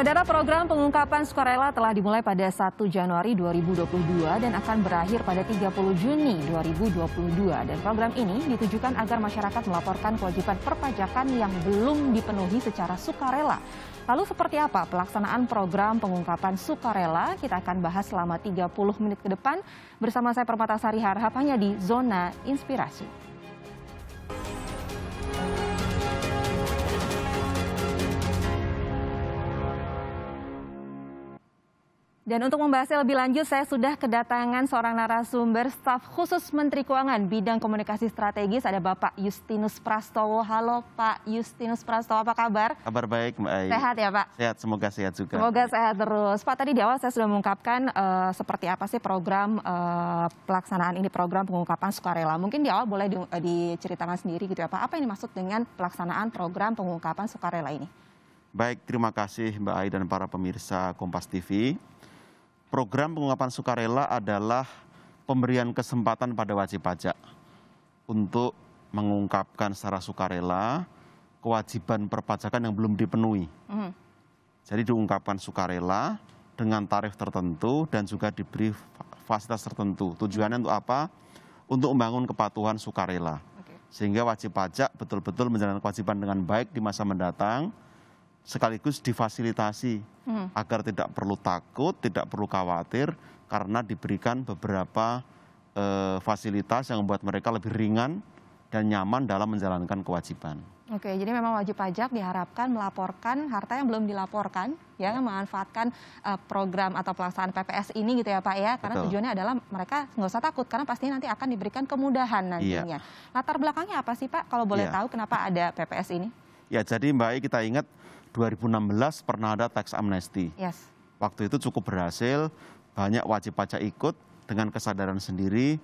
Saudara program pengungkapan sukarela telah dimulai pada 1 Januari 2022 dan akan berakhir pada 30 Juni 2022. Dan program ini ditujukan agar masyarakat melaporkan kewajiban perpajakan yang belum dipenuhi secara sukarela. Lalu seperti apa pelaksanaan program pengungkapan sukarela? Kita akan bahas selama 30 menit ke depan bersama saya Permata Sari Harhap hanya di Zona Inspirasi. Dan untuk membahasnya lebih lanjut, saya sudah kedatangan seorang narasumber staf khusus Menteri Keuangan bidang komunikasi strategis, ada Bapak Justinus Prastowo. Halo Pak Justinus Prastowo, apa kabar? Kabar baik Mbak Ayu. Sehat ya Pak? Sehat, semoga sehat juga. Semoga sehat terus. Pak, tadi di awal saya sudah mengungkapkan uh, seperti apa sih program uh, pelaksanaan ini, program pengungkapan sukarela. Mungkin di awal boleh di, uh, diceritakan sendiri gitu ya Pak, apa yang dimaksud dengan pelaksanaan program pengungkapan sukarela ini? Baik, terima kasih Mbak Ayu dan para pemirsa Kompas TV program pengungkapan sukarela adalah pemberian kesempatan pada wajib pajak untuk mengungkapkan secara sukarela kewajiban perpajakan yang belum dipenuhi. Mm. Jadi diungkapkan sukarela dengan tarif tertentu dan juga diberi fasilitas tertentu. Tujuannya untuk apa? Untuk membangun kepatuhan sukarela. Okay. Sehingga wajib pajak betul-betul menjalankan kewajiban dengan baik di masa mendatang, sekaligus difasilitasi hmm. agar tidak perlu takut, tidak perlu khawatir karena diberikan beberapa eh, fasilitas yang membuat mereka lebih ringan dan nyaman dalam menjalankan kewajiban. Oke, jadi memang wajib pajak diharapkan melaporkan harta yang belum dilaporkan, ya, ya. memanfaatkan uh, program atau pelaksanaan PPS ini gitu ya Pak ya, karena Betul. tujuannya adalah mereka nggak usah takut, karena pastinya nanti akan diberikan kemudahan iya. nantinya. Ya. Latar belakangnya apa sih Pak, kalau boleh ya. tahu kenapa ada PPS ini? Ya, jadi Mbak I, kita ingat 2016 pernah ada tax amnesty. Yes. Waktu itu cukup berhasil, banyak wajib pajak ikut dengan kesadaran sendiri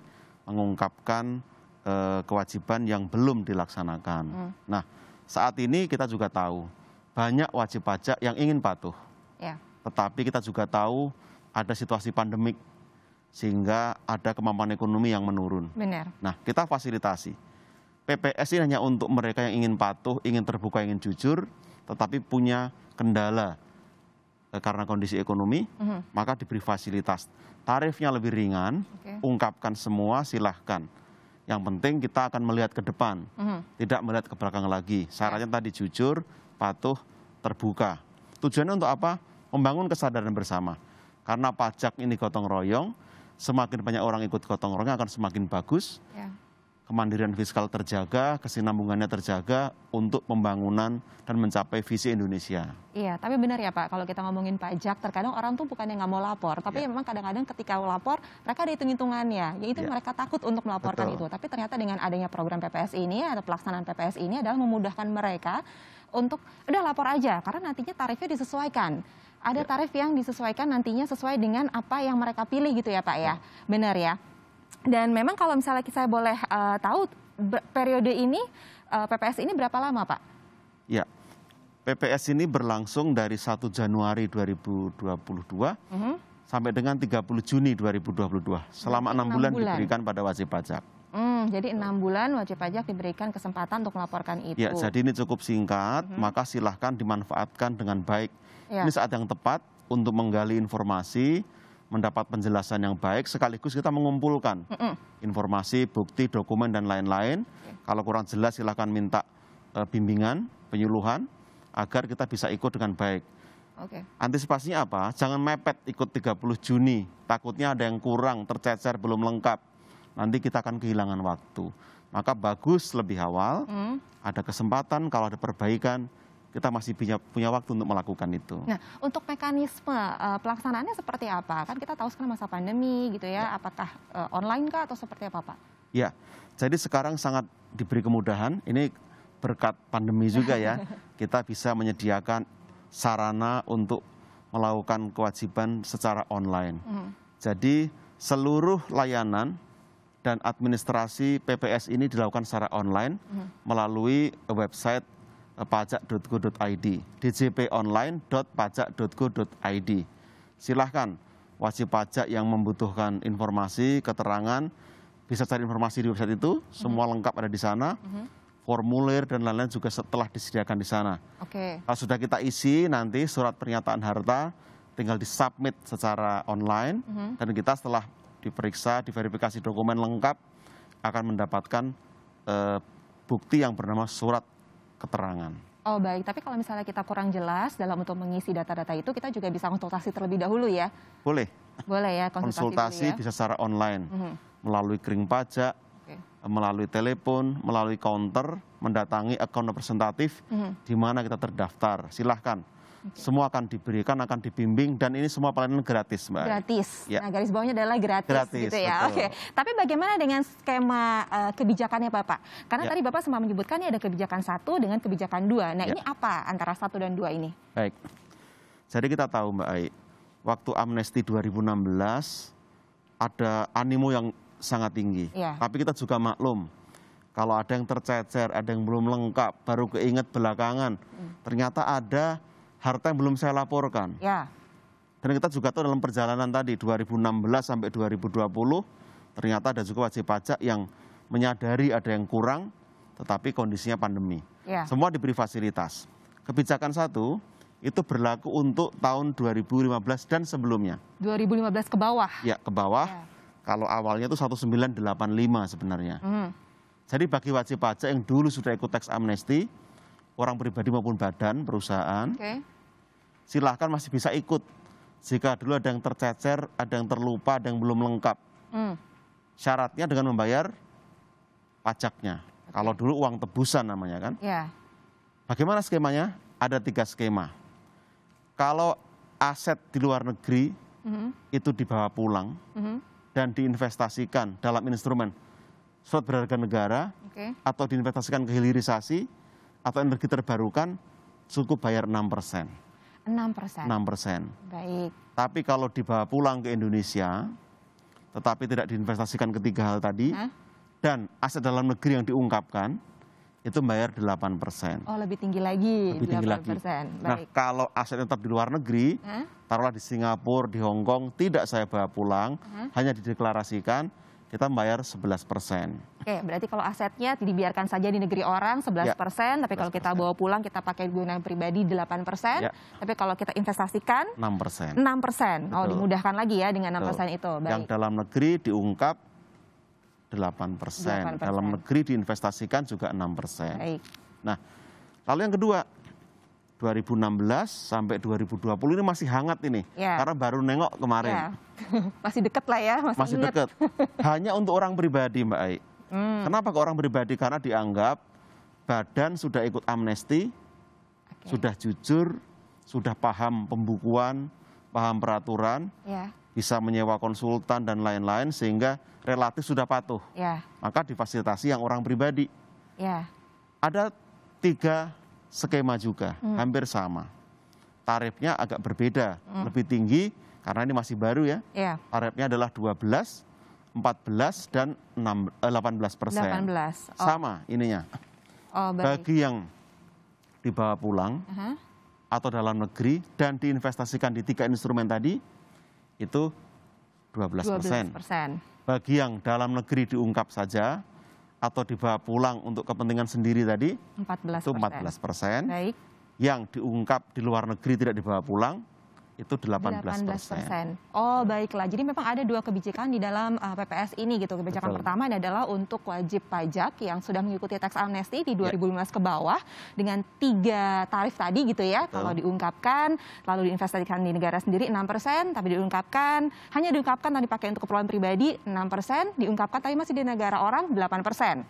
mengungkapkan eh, kewajiban yang belum dilaksanakan. Hmm. Nah, saat ini kita juga tahu banyak wajib pajak yang ingin patuh. Yeah. Tetapi kita juga tahu ada situasi pandemik sehingga ada kemampuan ekonomi yang menurun. Benar. Nah, kita fasilitasi. PPS ini hanya untuk mereka yang ingin patuh, ingin terbuka, ingin jujur, tetapi punya kendala eh, karena kondisi ekonomi, mm-hmm. maka diberi fasilitas. Tarifnya lebih ringan, okay. ungkapkan semua, silahkan. Yang penting kita akan melihat ke depan, mm-hmm. tidak melihat ke belakang lagi. Ya. Syaratnya tadi jujur, patuh, terbuka. Tujuannya untuk apa? Membangun kesadaran bersama. Karena pajak ini gotong royong, semakin banyak orang ikut gotong royong akan semakin bagus. Yeah kemandirian fiskal terjaga, kesinambungannya terjaga untuk pembangunan dan mencapai visi Indonesia. Iya, tapi benar ya Pak, kalau kita ngomongin pajak, terkadang orang tuh yang nggak mau lapor, tapi ya. memang kadang-kadang ketika lapor, mereka ada hitung-hitungannya, yaitu ya. mereka takut untuk melaporkan Betul. itu. Tapi ternyata dengan adanya program PPS ini, atau pelaksanaan PPS ini adalah memudahkan mereka untuk udah lapor aja, karena nantinya tarifnya disesuaikan ada iya. tarif yang disesuaikan nantinya sesuai dengan apa yang mereka pilih gitu ya Pak ya. Iya. Benar ya. Dan memang kalau misalnya saya boleh uh, tahu periode ini uh, eh, PPS ini berapa lama, Pak? Ya. PPS ini berlangsung dari 1 Januari 2022 uh -huh. sampai dengan 30 Juni 2022. Selama enam bulan, bulan diberikan pada wajib pajak. Hmm, jadi enam bulan wajib pajak diberikan kesempatan untuk melaporkan itu. Ya, jadi ini cukup singkat, mm -hmm. maka silahkan dimanfaatkan dengan baik. Ya. Ini saat yang tepat untuk menggali informasi, mendapat penjelasan yang baik sekaligus kita mengumpulkan mm -mm. informasi, bukti, dokumen dan lain-lain. Kalau kurang jelas silahkan minta e, bimbingan, penyuluhan agar kita bisa ikut dengan baik. Okay. Antisipasinya apa? Jangan mepet ikut 30 Juni. Takutnya ada yang kurang, tercecer, belum lengkap. Nanti kita akan kehilangan waktu. Maka bagus lebih awal, mm. ada kesempatan kalau ada perbaikan kita masih punya, punya waktu untuk melakukan itu. Nah, untuk mekanisme uh, pelaksanaannya seperti apa? Kan kita tahu sekarang masa pandemi gitu ya, ya. apakah uh, online kah atau seperti apa Pak? Ya, jadi sekarang sangat diberi kemudahan, ini berkat pandemi juga ya, kita bisa menyediakan sarana untuk melakukan kewajiban secara online. Mm. Jadi seluruh layanan dan administrasi PPS ini dilakukan secara online mm. melalui website pajak.go.id, djponline.pajak.go.id. Silahkan wajib pajak yang membutuhkan informasi, keterangan, bisa cari informasi di website itu, mhm. semua lengkap ada di sana. Mhm. Formulir dan lain-lain juga setelah disediakan di sana. Oke. Okay. Nah, sudah kita isi nanti surat pernyataan harta, tinggal disubmit secara online -hmm. dan kita setelah diperiksa, diverifikasi dokumen lengkap akan mendapatkan uh, bukti yang bernama surat keterangan. Oh baik, tapi kalau misalnya kita kurang jelas dalam untuk mengisi data-data itu, kita juga bisa konsultasi terlebih dahulu ya? Boleh. Boleh ya, konsultasi, konsultasi ya? bisa secara online, mm -hmm. melalui kering pajak, okay. melalui telepon, melalui counter, mendatangi account representatif, mm -hmm. di mana kita terdaftar. Silahkan semua akan diberikan, akan dibimbing, dan ini semua pelayanan gratis, Mbak. Gratis. Ya. Nah, garis bawahnya adalah gratis, gratis gitu ya. Betul. Oke. Tapi bagaimana dengan skema uh, kebijakannya, Bapak? Karena ya. tadi Bapak sempat menyebutkan ya ada kebijakan satu dengan kebijakan dua. Nah, ya. ini apa antara satu dan dua ini? Baik. Jadi kita tahu, Mbak Ai, waktu amnesti 2016 ada animo yang sangat tinggi. Ya. Tapi kita juga maklum kalau ada yang tercecer, ada yang belum lengkap, baru keinget belakangan. Hmm. Ternyata ada harta yang belum saya laporkan. Ya. Dan kita juga tahu dalam perjalanan tadi 2016 sampai 2020 ternyata ada juga wajib pajak yang menyadari ada yang kurang tetapi kondisinya pandemi. Ya. Semua diberi fasilitas. Kebijakan satu itu berlaku untuk tahun 2015 dan sebelumnya. 2015 ke bawah. Ya, ke bawah. Ya. Kalau awalnya itu 1985 sebenarnya. Mm. Jadi bagi wajib pajak yang dulu sudah ikut teks amnesti, orang pribadi maupun badan perusahaan okay. silahkan masih bisa ikut jika dulu ada yang tercecer ada yang terlupa ada yang belum lengkap hmm. syaratnya dengan membayar pajaknya okay. kalau dulu uang tebusan namanya kan yeah. bagaimana skemanya ada tiga skema kalau aset di luar negeri mm -hmm. itu dibawa pulang mm -hmm. dan diinvestasikan dalam instrumen surat berharga negara okay. atau diinvestasikan ke hilirisasi atau energi terbarukan cukup bayar 6 persen. 6 6 Baik. Tapi kalau dibawa pulang ke Indonesia, tetapi tidak diinvestasikan ketiga hal tadi, Hah? dan aset dalam negeri yang diungkapkan, itu bayar 8 persen. Oh, lebih tinggi lagi. Lebih tinggi lagi. Nah, kalau aset tetap di luar negeri, Hah? taruhlah di Singapura, di Hongkong tidak saya bawa pulang, Hah? hanya dideklarasikan, kita membayar 11 persen. Oke, berarti kalau asetnya dibiarkan saja di negeri orang 11 ya, persen, ya, tapi kalau kita bawa pulang kita pakai gunakan pribadi 8 persen, ya. tapi kalau kita investasikan 6 persen. 6 persen, oh dimudahkan lagi ya dengan 6 persen itu. Baik. Yang dalam negeri diungkap 8 persen, dalam negeri diinvestasikan juga 6 persen. Nah, lalu yang kedua, 2016 sampai 2020 ini masih hangat ini ya. karena baru nengok kemarin. Ya. Masih deket lah ya, masih, masih deket. Hanya untuk orang pribadi Mbak Ai. Hmm. Kenapa ke orang pribadi? Karena dianggap badan sudah ikut amnesti, okay. sudah jujur, sudah paham pembukuan, paham peraturan, ya. bisa menyewa konsultan dan lain-lain sehingga relatif sudah patuh. Ya. Maka difasilitasi yang orang pribadi. Ya. Ada tiga skema juga, hmm. hampir sama. Tarifnya agak berbeda, hmm. lebih tinggi karena ini masih baru ya. Yeah. Tarifnya adalah 12, 14 dan 6, 18 eh, persen. Oh. Sama ininya. Oh, baik. Bagi yang dibawa pulang uh -huh. atau dalam negeri dan diinvestasikan di tiga instrumen tadi itu 12 persen. Bagi yang dalam negeri diungkap saja atau dibawa pulang untuk kepentingan sendiri tadi 14 itu 14 persen. Yang diungkap di luar negeri tidak dibawa pulang itu 18 persen. Oh baiklah, jadi memang ada dua kebijakan di dalam uh, eh, PPS ini gitu. Kebijakan Betul. pertama adalah untuk wajib pajak yang sudah mengikuti tax amnesty di 2015 ya. ke bawah dengan tiga tarif tadi gitu ya. Betul. Kalau diungkapkan, lalu diinvestasikan di negara sendiri 6 persen, tapi diungkapkan, hanya diungkapkan tadi pakai untuk keperluan pribadi 6 persen, diungkapkan tapi masih di negara orang 8 persen.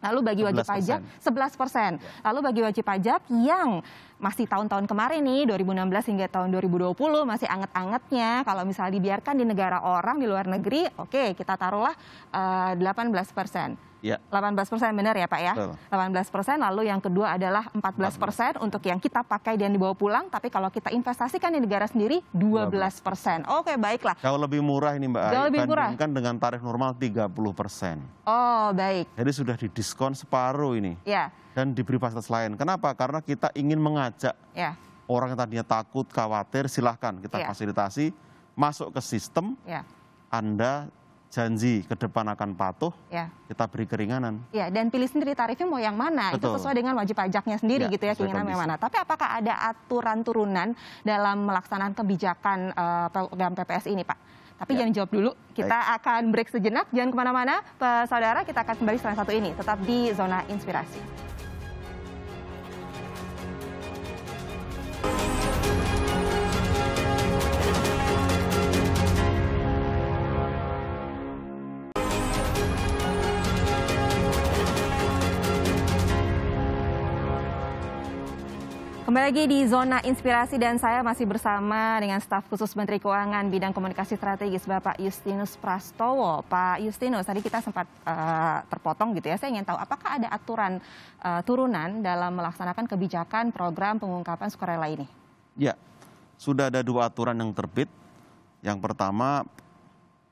Lalu bagi wajib pajak 11 persen. Ya. Lalu bagi wajib pajak yang masih tahun-tahun kemarin nih 2016 hingga tahun 2020 masih anget-angetnya kalau misalnya dibiarkan di negara orang di luar negeri, oke okay, kita taruhlah uh, eh, 18 persen. Ya. 18 persen benar ya Pak ya? Betul. 18 persen, lalu yang kedua adalah 14 persen untuk yang kita pakai dan dibawa pulang, tapi kalau kita investasikan di negara sendiri 12 persen. Oke baiklah. kalau lebih murah ini Mbak Jauh lebih murah. Bandingkan dengan tarif normal 30 persen. Oh baik. Jadi sudah didiskon separuh ini. Ya. Dan diberi fasilitas lain. Kenapa? Karena kita ingin mengajak ya. orang yang tadinya takut, khawatir, silahkan kita ya. fasilitasi masuk ke sistem. Ya. Anda janji ke depan akan patuh, ya. kita beri keringanan. Ya, dan pilih sendiri tarifnya mau yang mana, Betul. itu sesuai dengan wajib pajaknya sendiri ya, gitu ya, keinginan yang mana. Tapi apakah ada aturan turunan dalam melaksanakan kebijakan uh, program PPS ini Pak? Tapi ya. jangan jawab dulu, kita Baik. akan break sejenak, jangan kemana-mana. Saudara, kita akan kembali setelah satu ini, tetap di Zona Inspirasi. Kembali lagi di Zona Inspirasi dan saya masih bersama dengan staf khusus Menteri Keuangan Bidang Komunikasi Strategis Bapak Justinus Prastowo. Pak Justinus, tadi kita sempat uh, terpotong gitu ya. Saya ingin tahu apakah ada aturan uh, turunan dalam melaksanakan kebijakan program pengungkapan sukarela ini? Ya, sudah ada dua aturan yang terbit. Yang pertama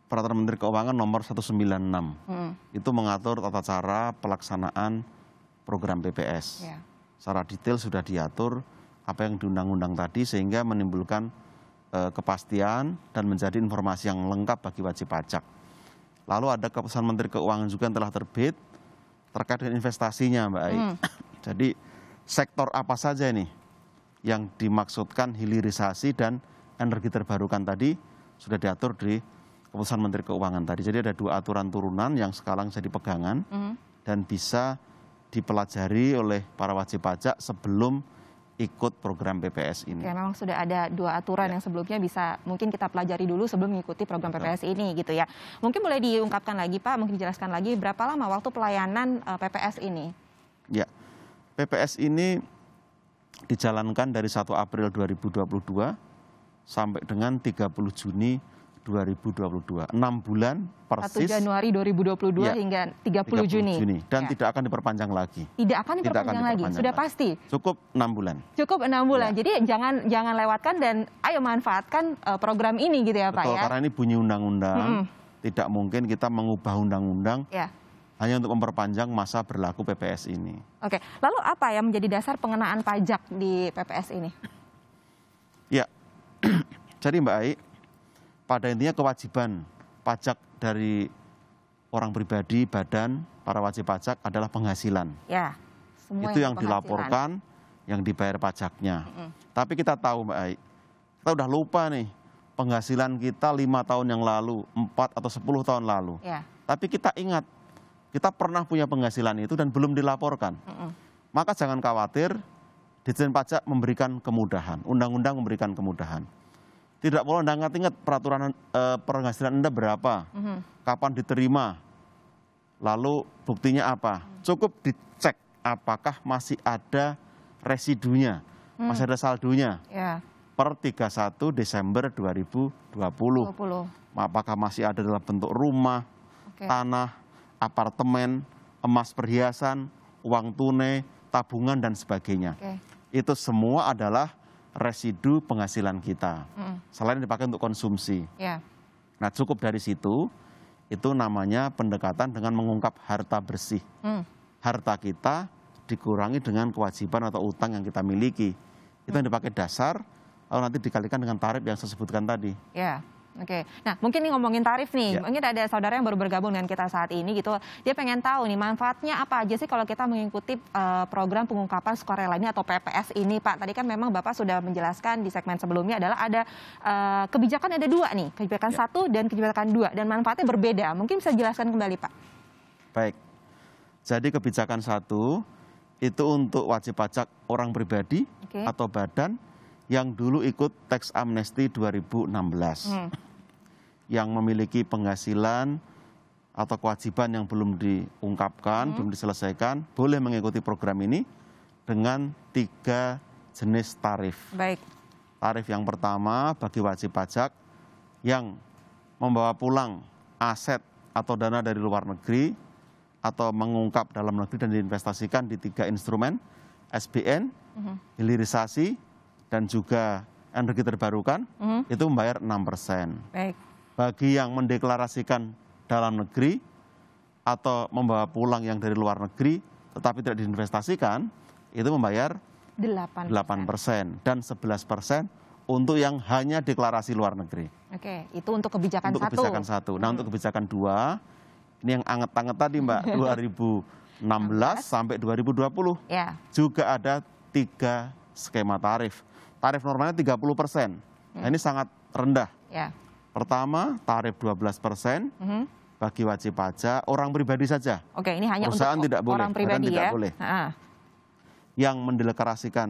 Peraturan Menteri Keuangan nomor 196. Hmm. Itu mengatur tata cara pelaksanaan program PPS. Ya secara detail sudah diatur apa yang diundang-undang tadi sehingga menimbulkan e, kepastian dan menjadi informasi yang lengkap bagi wajib pajak. Lalu ada keputusan Menteri Keuangan juga yang telah terbit terkait dengan investasinya, Mbak Ai. Hmm. Jadi sektor apa saja ini yang dimaksudkan hilirisasi dan energi terbarukan tadi sudah diatur di keputusan Menteri Keuangan tadi. Jadi ada dua aturan turunan yang sekarang jadi pegangan -hmm. dan bisa dipelajari oleh para wajib pajak sebelum ikut program PPS ini. Oke, memang sudah ada dua aturan ya. yang sebelumnya bisa mungkin kita pelajari dulu sebelum mengikuti program Betul. PPS ini gitu ya. Mungkin boleh diungkapkan lagi Pak, mungkin dijelaskan lagi berapa lama waktu pelayanan e, PPS ini? Ya, PPS ini dijalankan dari 1 April 2022 sampai dengan 30 Juni 2022. 6 bulan persis. 1 Januari 2022 ya, hingga 30, 30 Juni. Juni. Dan ya. tidak akan diperpanjang lagi. Tidak akan diperpanjang, tidak diperpanjang lagi, sudah pasti. Cukup 6 bulan. Cukup 6 bulan. Ya. Jadi jangan jangan lewatkan dan ayo manfaatkan e, program ini gitu ya Betul, Pak ya. karena ini bunyi undang-undang. -hmm. Tidak mungkin kita mengubah undang-undang. Ya hanya untuk memperpanjang masa berlaku PPS ini. Oke, lalu apa yang menjadi dasar pengenaan pajak di PPS ini? Ya, jadi Mbak Ai, pada intinya kewajiban pajak dari orang pribadi, badan, para wajib pajak adalah penghasilan. Ya, semua itu yang, penghasilan. dilaporkan, yang dibayar pajaknya. Mm -hmm. Tapi kita tahu, Mbak Aik, kita udah lupa nih penghasilan kita lima tahun yang lalu, empat atau sepuluh tahun lalu. Ya. Tapi kita ingat, kita pernah punya penghasilan itu dan belum dilaporkan. Mm -hmm. Maka jangan khawatir, Ditjen Pajak memberikan kemudahan, undang-undang memberikan kemudahan tidak perlu Anda ingat-ingat peraturan e, penghasilan Anda berapa, mm -hmm. kapan diterima, lalu buktinya apa. Cukup dicek apakah masih ada residunya, mm. masih ada saldonya. Yeah. Per 31 Desember 2020. 20. Apakah masih ada dalam bentuk rumah, okay. tanah, apartemen, emas perhiasan, uang tunai, tabungan, dan sebagainya. Okay. Itu semua adalah residu penghasilan kita. Mm. Selain dipakai untuk konsumsi. Yeah. Nah cukup dari situ, itu namanya pendekatan dengan mengungkap harta bersih. Mm. Harta kita dikurangi dengan kewajiban atau utang yang kita miliki. Itu yang mm. dipakai dasar, lalu nanti dikalikan dengan tarif yang saya sebutkan tadi. Yeah. Oke, nah mungkin nih ngomongin tarif nih, ya. mungkin ada saudara yang baru bergabung dengan kita saat ini gitu, dia pengen tahu nih manfaatnya apa aja sih kalau kita mengikuti uh, program pengungkapan sukarela ini atau PPS ini Pak. Tadi kan memang Bapak sudah menjelaskan di segmen sebelumnya adalah ada uh, kebijakan ada dua nih, kebijakan ya. satu dan kebijakan dua dan manfaatnya berbeda. Mungkin bisa jelaskan kembali Pak. Baik, jadi kebijakan satu itu untuk wajib pajak orang pribadi okay. atau badan yang dulu ikut teks amnesti 2016. Hmm yang memiliki penghasilan atau kewajiban yang belum diungkapkan, hmm. belum diselesaikan, boleh mengikuti program ini dengan tiga jenis tarif. Baik. Tarif yang pertama bagi wajib pajak yang membawa pulang aset atau dana dari luar negeri atau mengungkap dalam negeri dan diinvestasikan di tiga instrumen SBN, hmm. hilirisasi, dan juga energi terbarukan, hmm. itu membayar 6 persen. Baik bagi yang mendeklarasikan dalam negeri atau membawa pulang yang dari luar negeri tetapi tidak diinvestasikan itu membayar 8 persen dan 11 persen untuk yang hanya deklarasi luar negeri. Oke, itu untuk kebijakan untuk satu. kebijakan satu. Nah, hmm. untuk kebijakan dua, ini yang anget-anget tadi Mbak, 2016 sampai 2020. Ya. Juga ada tiga skema tarif. Tarif normalnya 30 persen. Nah, ya. ini sangat rendah. Ya. Pertama, tarif 12 persen mm -hmm. bagi wajib pajak orang pribadi saja. Oke, ini hanya Perusahaan untuk tidak orang ya? boleh, pribadi ya? tidak boleh. Ah. Yang mendeklarasikan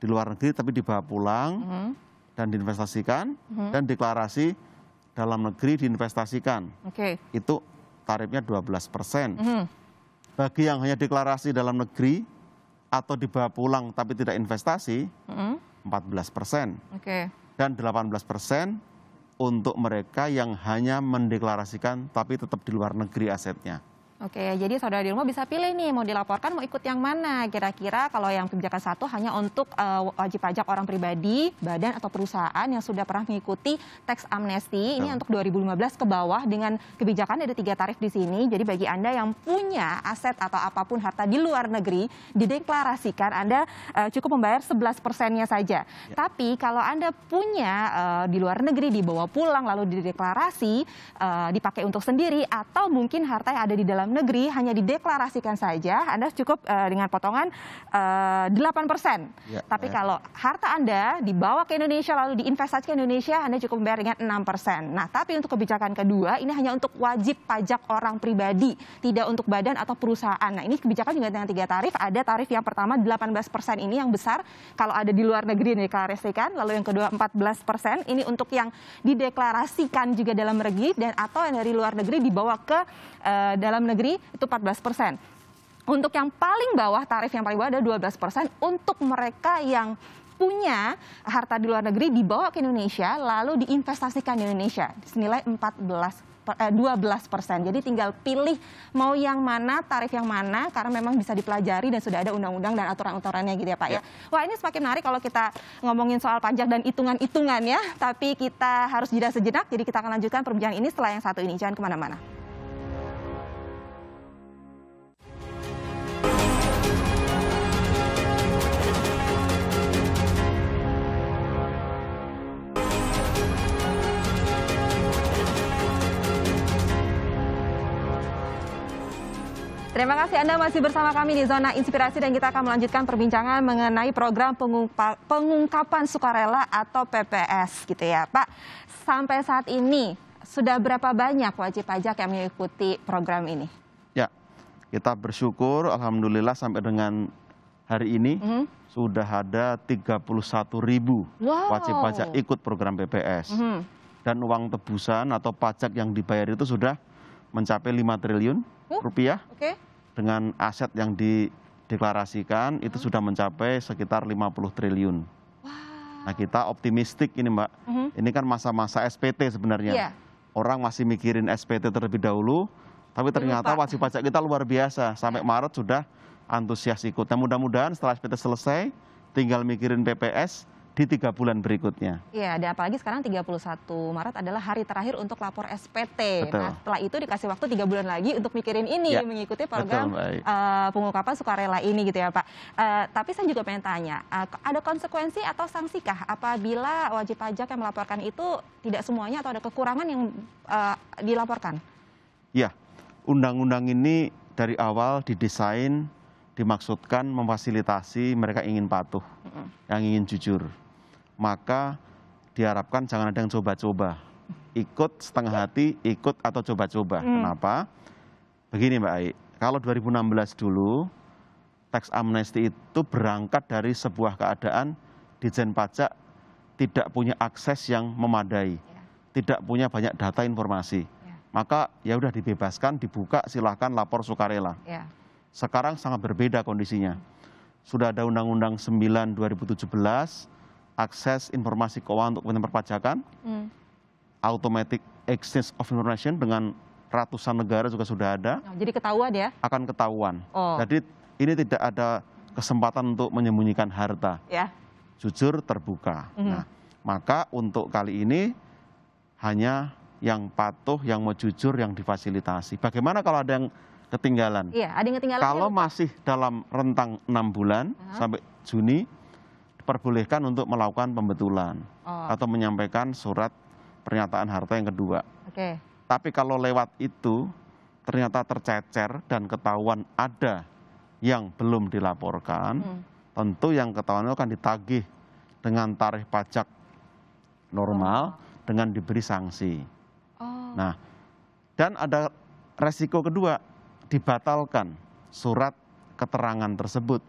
di luar negeri tapi dibawa pulang mm -hmm. dan diinvestasikan mm -hmm. dan deklarasi dalam negeri diinvestasikan. Oke. Okay. Itu tarifnya 12 persen. Mm -hmm. Bagi yang hanya deklarasi dalam negeri atau dibawa pulang tapi tidak investasi, mm -hmm. 14 persen. Oke. Okay. Dan 18 persen untuk mereka yang hanya mendeklarasikan tapi tetap di luar negeri asetnya Oke, jadi saudara di rumah bisa pilih nih mau dilaporkan mau ikut yang mana. Kira-kira kalau yang kebijakan satu hanya untuk uh, wajib pajak orang pribadi, badan atau perusahaan yang sudah pernah mengikuti teks amnesti ini oh. untuk 2015 ke bawah dengan kebijakan ada tiga tarif di sini. Jadi bagi anda yang punya aset atau apapun harta di luar negeri, dideklarasikan anda uh, cukup membayar 11 persennya saja. Yeah. Tapi kalau anda punya uh, di luar negeri dibawa pulang lalu dideklarasi uh, dipakai untuk sendiri atau mungkin harta yang ada di dalam negeri hanya dideklarasikan saja Anda cukup uh, dengan potongan uh, eh, 8%. Ya, Tapi ya. kalau harta Anda dibawa ke Indonesia lalu diinvestasikan ke Indonesia Anda cukup membayar dengan 6%. Nah, tapi untuk kebijakan kedua ini hanya untuk wajib pajak orang pribadi, tidak untuk badan atau perusahaan. Nah, ini kebijakan juga dengan tiga tarif. Ada tarif yang pertama 18% persen ini yang besar kalau ada di luar negeri yang dideklarasikan, lalu yang kedua 14% persen ini untuk yang dideklarasikan juga dalam negeri dan atau yang dari luar negeri dibawa ke uh, dalam negeri negeri itu 14 persen. Untuk yang paling bawah, tarif yang paling bawah ada 12 persen. Untuk mereka yang punya harta di luar negeri dibawa ke Indonesia lalu diinvestasikan di Indonesia senilai 14 12 eh, persen. Jadi tinggal pilih mau yang mana, tarif yang mana, karena memang bisa dipelajari dan sudah ada undang-undang dan aturan-aturannya gitu ya Pak ya. ya. Wah ini semakin menarik kalau kita ngomongin soal pajak dan hitungan-hitungan ya, tapi kita harus jeda sejenak, jadi kita akan lanjutkan perbincangan ini setelah yang satu ini. Jangan kemana-mana. Terima kasih Anda masih bersama kami di Zona Inspirasi dan kita akan melanjutkan perbincangan mengenai program pengungkapan sukarela atau PPS gitu ya Pak. Sampai saat ini sudah berapa banyak wajib pajak yang mengikuti program ini? Ya, kita bersyukur Alhamdulillah sampai dengan hari ini mm -hmm. sudah ada 31 ribu wow. wajib pajak ikut program PPS. Mm -hmm. Dan uang tebusan atau pajak yang dibayar itu sudah mencapai 5 triliun rupiah okay. dengan aset yang dideklarasikan hmm. itu sudah mencapai sekitar 50 triliun. Wow. Nah kita optimistik ini Mbak, hmm. ini kan masa-masa SPT sebenarnya. Yeah. Orang masih mikirin SPT terlebih dahulu, tapi ternyata wajib pajak kita luar biasa. Sampai iya. Maret sudah antusias ikut. Nah mudah-mudahan setelah SPT selesai, tinggal mikirin PPS, di tiga bulan berikutnya. Iya, dan apalagi sekarang 31 Maret adalah hari terakhir untuk lapor SPT. Betul. Nah, setelah itu dikasih waktu tiga bulan lagi untuk mikirin ini, ya. mengikuti program Betul, uh, pengungkapan sukarela ini gitu ya Pak. Uh, tapi saya juga pengen tanya, uh, ada konsekuensi atau sanksikah apabila wajib pajak yang melaporkan itu tidak semuanya atau ada kekurangan yang uh, dilaporkan? Iya, undang-undang ini dari awal didesain dimaksudkan memfasilitasi mereka ingin patuh, yang ingin jujur. Maka diharapkan jangan ada yang coba-coba. Ikut setengah hati, ikut atau coba-coba. Mm. Kenapa? Begini Mbak Ai, kalau 2016 dulu, teks amnesti itu berangkat dari sebuah keadaan Dijen Pajak tidak punya akses yang memadai, yeah. tidak punya banyak data informasi. Yeah. Maka ya udah dibebaskan, dibuka, silahkan lapor sukarela. Yeah sekarang sangat berbeda kondisinya. Sudah ada Undang-Undang 9 2017 akses informasi keuangan untuk kepentingan perpajakan, hmm. automatic exchange of information dengan ratusan negara juga sudah ada. Oh, jadi ketahuan ya? Akan ketahuan. Oh. Jadi ini tidak ada kesempatan untuk menyembunyikan harta. Ya. Jujur terbuka. -hmm. Nah, maka untuk kali ini hanya yang patuh, yang mau jujur, yang difasilitasi. Bagaimana kalau ada yang ketinggalan. Iya, ada yang ketinggalan. Kalau masih dalam rentang enam bulan uh -huh. sampai Juni, diperbolehkan untuk melakukan pembetulan oh. atau menyampaikan surat pernyataan harta yang kedua. Oke. Okay. Tapi kalau lewat itu ternyata tercecer dan ketahuan ada yang belum dilaporkan, hmm. tentu yang ketahuan itu akan ditagih dengan tarif pajak normal oh. dengan diberi sanksi. Oh. Nah, dan ada resiko kedua dibatalkan surat keterangan tersebut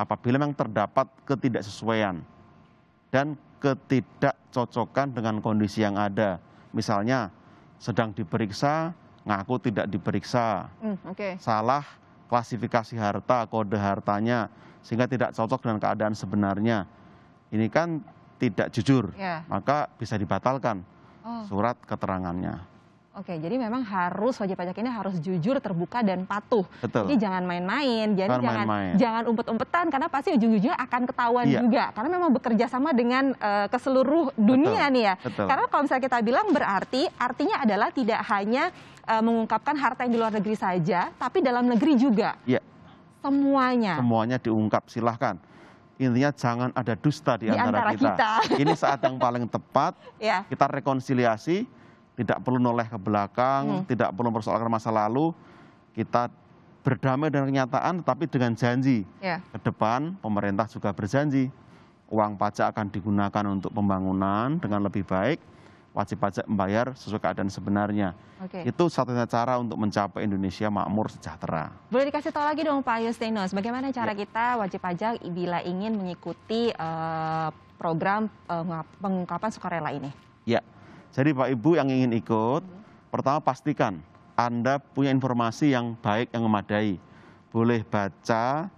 apabila memang terdapat ketidaksesuaian dan ketidakcocokan dengan kondisi yang ada. Misalnya sedang diperiksa, ngaku tidak diperiksa, mm, okay. salah klasifikasi harta, kode hartanya, sehingga tidak cocok dengan keadaan sebenarnya. Ini kan tidak jujur, yeah. maka bisa dibatalkan oh. surat keterangannya. Oke, jadi memang harus wajib pajak ini harus jujur, terbuka dan patuh. Betul. Jadi jangan main-main, jangan main -main. jangan umpet-umpetan karena pasti ujung-ujungnya akan ketahuan iya. juga. Karena memang bekerja sama dengan uh, keseluruh dunia Betul. nih ya. Betul. Karena kalau misalnya kita bilang berarti artinya adalah tidak hanya uh, mengungkapkan harta yang di luar negeri saja, tapi dalam negeri juga. Iya. Semuanya. Semuanya diungkap, silahkan intinya jangan ada dusta di, di antara, antara kita. kita. Ini saat yang paling tepat. yeah. Kita rekonsiliasi tidak perlu noleh ke belakang, hmm. tidak perlu mempersoalkan masa lalu. Kita berdamai dengan kenyataan, tetapi dengan janji. Yeah. Ke depan pemerintah juga berjanji uang pajak akan digunakan untuk pembangunan dengan lebih baik. Wajib pajak membayar sesuai keadaan sebenarnya. Okay. Itu satu cara untuk mencapai Indonesia makmur sejahtera. Boleh dikasih tahu lagi dong Pak Justinus, bagaimana cara yeah. kita wajib pajak bila ingin mengikuti uh, program uh, pengungkapan sukarela ini? Ya. Jadi Pak Ibu yang ingin ikut, iya. pertama pastikan Anda punya informasi yang baik, yang memadai. Boleh baca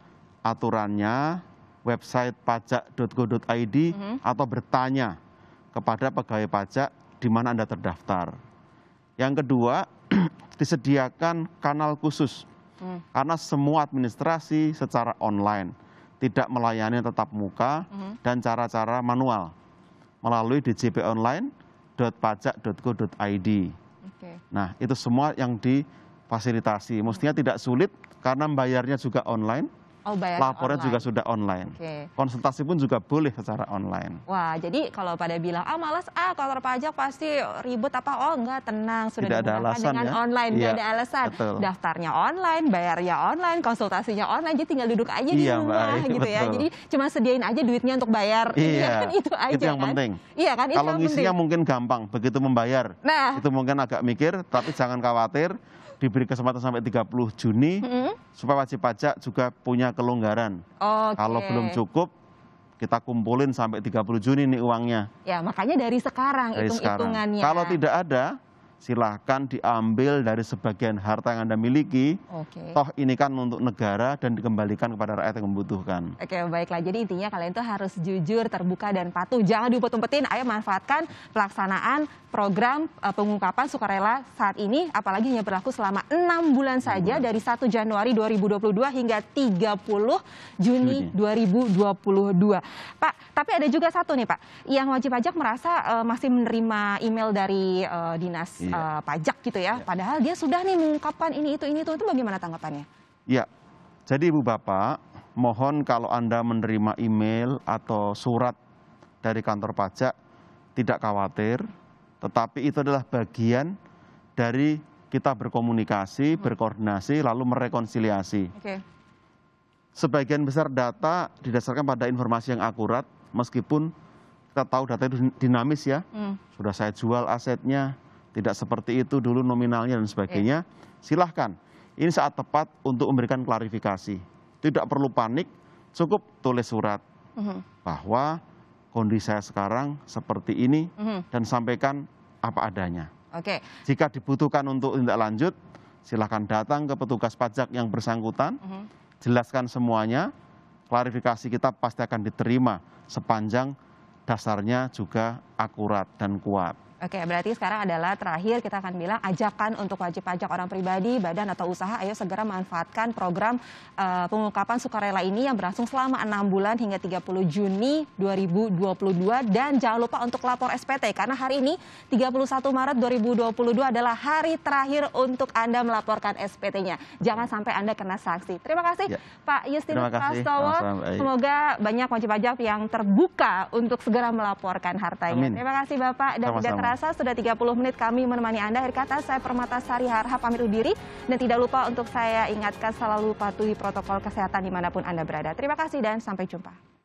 aturannya, website pajak.go.id, mm -hmm. atau bertanya kepada pegawai pajak di mana Anda terdaftar. Yang kedua, disediakan kanal khusus. Hmm. Karena semua administrasi secara online tidak melayani tetap muka hmm. dan cara-cara manual. Melalui DJP online pajak.co.id. Okay. Nah, itu semua yang difasilitasi. Mestinya tidak sulit karena bayarnya juga online. Oh, Lapornya online. juga sudah online. Okay. Konsultasi pun juga boleh secara online. Wah, jadi kalau pada bilang, ah malas, ah kantor pajak pasti ribut apa, oh enggak, tenang. Sudah Tidak ada alasan dengan ya? online, iya, tidak ada alasan. Betul. Daftarnya online, bayarnya online, konsultasinya online, jadi tinggal duduk aja iya, di rumah gitu ya. Jadi cuma sediain aja duitnya untuk bayar. Iya, iya kan itu aja itu yang kan. penting. Iya kan, itu Kalau ngisinya penting. mungkin gampang, begitu membayar. Nah. Itu mungkin agak mikir, tapi jangan khawatir diberi kesempatan sampai 30 Juni hmm. supaya wajib pajak juga punya kelonggaran. Okay. Kalau belum cukup kita kumpulin sampai 30 Juni nih uangnya. Ya, makanya dari sekarang hitung-hitungannya. Kalau tidak ada, silahkan diambil dari sebagian harta yang Anda miliki, okay. toh ini kan untuk negara dan dikembalikan kepada rakyat yang membutuhkan. Oke, okay, baiklah. Jadi intinya kalian itu harus jujur, terbuka, dan patuh. Jangan diumpet-umpetin, ayo manfaatkan pelaksanaan program eh, pengungkapan sukarela saat ini, apalagi hanya berlaku selama 6 bulan saja, bulan. dari 1 Januari 2022 hingga 30 Juni, Juni 2022. Pak, tapi ada juga satu nih Pak, yang wajib pajak merasa uh, masih menerima email dari uh, dinas iya. uh, pajak gitu ya. Iya. Padahal dia sudah nih mengungkapkan ini itu ini itu itu bagaimana tanggapannya? Iya. Jadi Ibu Bapak, mohon kalau Anda menerima email atau surat dari kantor pajak tidak khawatir, tetapi itu adalah bagian dari kita berkomunikasi, hmm. berkoordinasi, lalu merekonsiliasi. Okay. Sebagian besar data didasarkan pada informasi yang akurat, meskipun kita tahu data itu dinamis ya. Hmm. Sudah saya jual asetnya, tidak seperti itu dulu nominalnya dan sebagainya. Silahkan, ini saat tepat untuk memberikan klarifikasi. Tidak perlu panik, cukup tulis surat uh mhm. -huh. bahwa kondisi saya sekarang seperti ini uh mhm. -huh. dan sampaikan apa adanya. Oke. Okay. Jika dibutuhkan untuk tindak lanjut, silahkan datang ke petugas pajak yang bersangkutan, uh mhm. -huh. jelaskan semuanya, klarifikasi kita pasti akan diterima sepanjang dasarnya juga akurat dan kuat. Oke, berarti sekarang adalah terakhir kita akan bilang ajakan untuk wajib pajak orang pribadi, badan atau usaha, ayo segera manfaatkan program uh, pengungkapan sukarela ini yang berlangsung selama 6 bulan hingga 30 Juni 2022 dan jangan lupa untuk lapor SPT karena hari ini 31 Maret 2022 adalah hari terakhir untuk Anda melaporkan SPT-nya. Jangan sampai Anda kena sanksi. Terima kasih ya. Pak Justinus Prastowo. Semoga banyak wajib pajak yang terbuka untuk segera melaporkan hartanya. Amin. Terima kasih Bapak dan Sama -sama terasa sudah 30 menit kami menemani Anda. Akhir kata saya Permata Sari Harha pamit undur diri dan tidak lupa untuk saya ingatkan selalu patuhi protokol kesehatan dimanapun Anda berada. Terima kasih dan sampai jumpa.